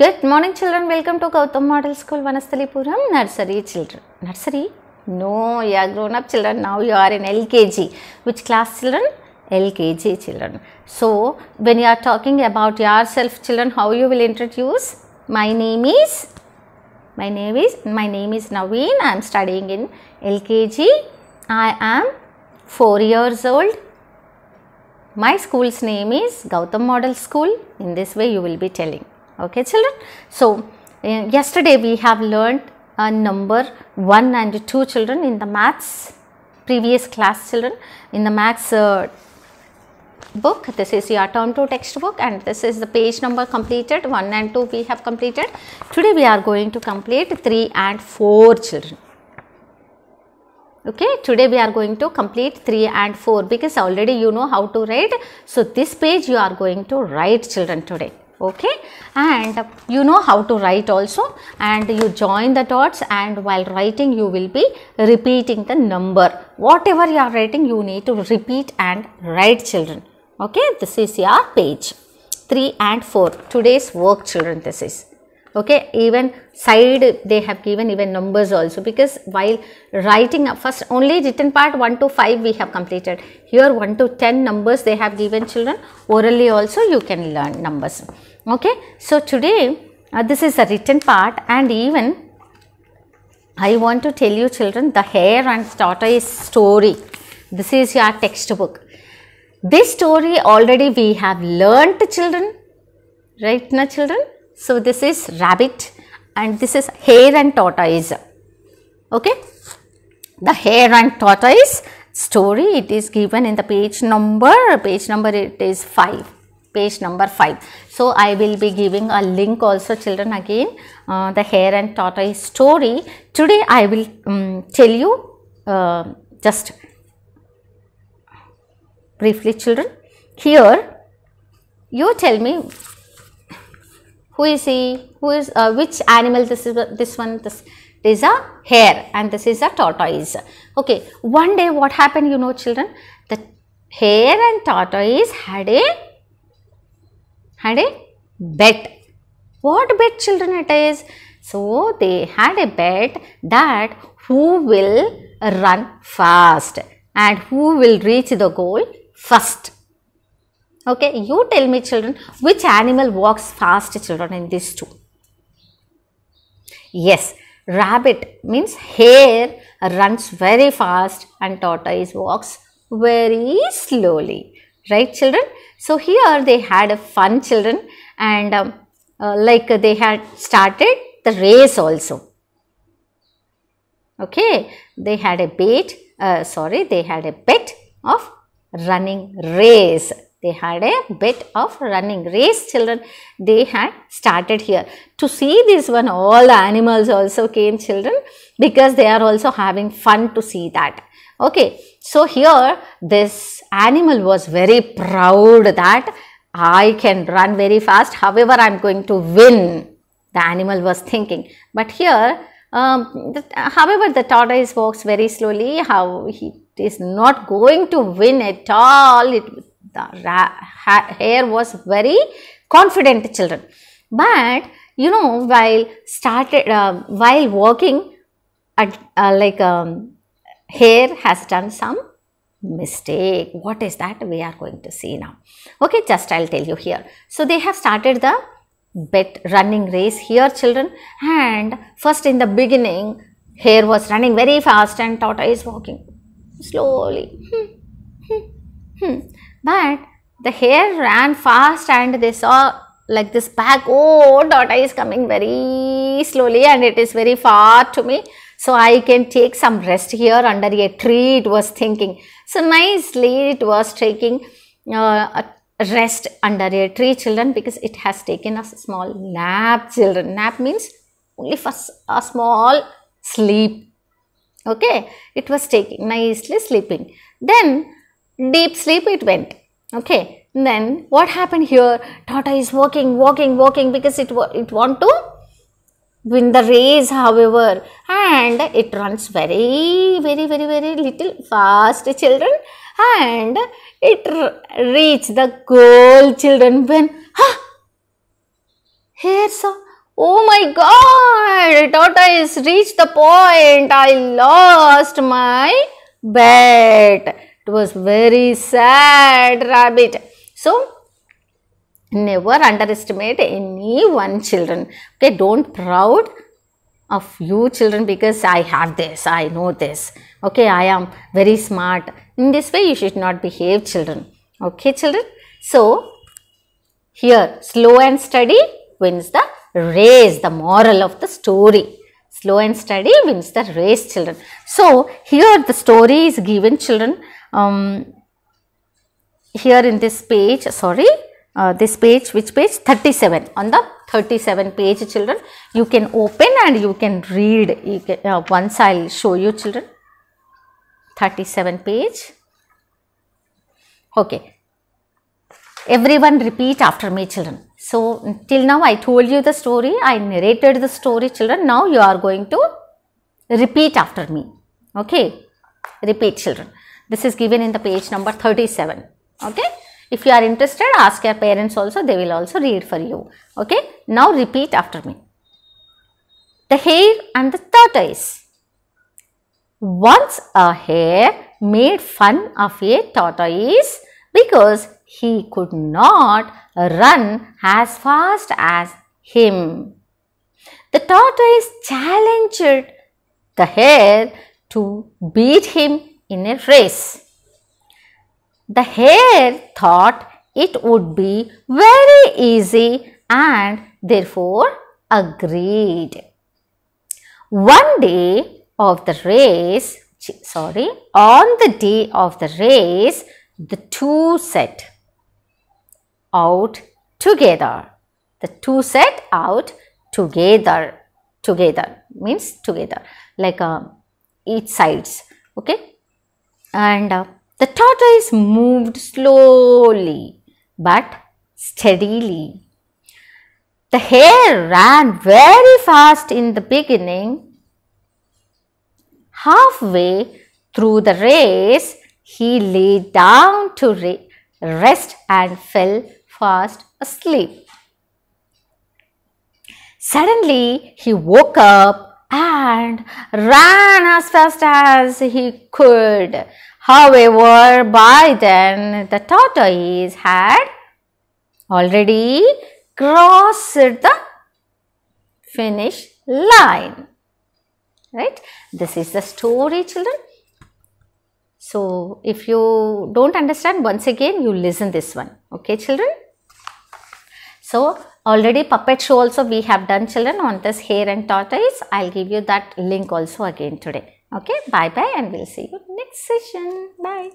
Good morning children, welcome to Gautam Model School Vanasthalipuram. Nursery children. Nursery? No, you are grown up children, now you are in LKG. Which class children? LKG children. So, when you are talking about yourself children, how you will introduce? My name is? My name is? My name is Naveen, I am studying in LKG. I am 4 years old. My school's name is Gautam Model School. In this way you will be telling okay children. So, uh, yesterday we have learned uh, number 1 and 2 children in the maths previous class children in the maths uh, book this is your term 2 textbook and this is the page number completed 1 and 2 we have completed today we are going to complete 3 and 4 children okay today we are going to complete 3 and 4 because already you know how to write so this page you are going to write children today okay and you know how to write also and you join the dots and while writing you will be repeating the number whatever you are writing you need to repeat and write children okay this is your page 3 and 4 today's work children this is okay even side they have given even numbers also because while writing up first only written part 1 to 5 we have completed here 1 to 10 numbers they have given children orally also you can learn numbers okay so today uh, this is the written part and even I want to tell you children the hare and tortoise story this is your textbook this story already we have learnt children right now children so, this is rabbit and this is hare and tortoise. Okay. The hare and tortoise story it is given in the page number, page number it is 5 page number 5. So, I will be giving a link also children again uh, the hare and tortoise story. Today, I will um, tell you uh, just briefly children. Here, you tell me who is he? Who is, uh, which animal this is, this one, this, this is a hare and this is a tortoise. Okay, one day what happened you know children, the hare and tortoise had a, had a bet. What bet children it is? So, they had a bet that who will run fast and who will reach the goal first okay you tell me children which animal walks fast children in these two yes rabbit means hare runs very fast and tortoise walks very slowly right children so here they had a fun children and um, uh, like they had started the race also okay they had a bet uh, sorry they had a bet of running race they had a bit of running race children they had started here to see this one all the animals also came children because they are also having fun to see that okay so here this animal was very proud that I can run very fast however I am going to win the animal was thinking but here um, the, however the tortoise walks very slowly how he is not going to win at all it hair was very confident children but you know while started uh, while working at uh, like um, hair has done some mistake what is that we are going to see now okay just i'll tell you here so they have started the bet running race here children and first in the beginning hair was running very fast and tortoise walking slowly hmm, hmm, hmm. But the hare ran fast and they saw like this pack, oh, Dota is coming very slowly and it is very far to me. So I can take some rest here under a tree, it was thinking. So nicely it was taking uh, rest under a tree, children, because it has taken a small nap, children. Nap means only for a small sleep. Okay, it was taking nicely sleeping. Then deep sleep it went. Okay. Then what happened here? Tata is walking, walking, walking because it, it want to win the race however and it runs very, very, very, very little fast children and it reach the goal children when huh, here so oh my god Tata is reached the point I lost my bet it was very sad rabbit. So, never underestimate any one children. Okay, don't proud of you children because I have this, I know this. Okay, I am very smart. In this way, you should not behave children. Okay, children. So, here, slow and steady wins the race, the moral of the story. Slow and steady wins the race, children. So, here the story is given, children um, here in this page sorry uh, this page which page 37 on the 37 page children you can open and you can read you can, uh, once i'll show you children 37 page okay everyone repeat after me children so till now i told you the story i narrated the story children now you are going to repeat after me okay repeat children this is given in the page number 37. Okay. If you are interested, ask your parents also. They will also read for you. Okay. Now repeat after me. The hare and the tortoise. Once a hare made fun of a tortoise because he could not run as fast as him. The tortoise challenged the hare to beat him in a race, The hare thought it would be very easy and therefore agreed. One day of the race, sorry, on the day of the race, the two set out together. The two set out together. Together means together, like um, each sides. Okay, and uh, the tortoise moved slowly but steadily. The hare ran very fast in the beginning. Halfway through the race, he lay down to re rest and fell fast asleep. Suddenly, he woke up and ran as fast as he could. However, by then the tortoise had already crossed the finish line. Right? This is the story children. So, if you don't understand once again you listen this one. Okay children? So already puppet show also we have done children on this hare and tortoise. I'll give you that link also again today. Okay, bye bye and we'll see you next session. Bye.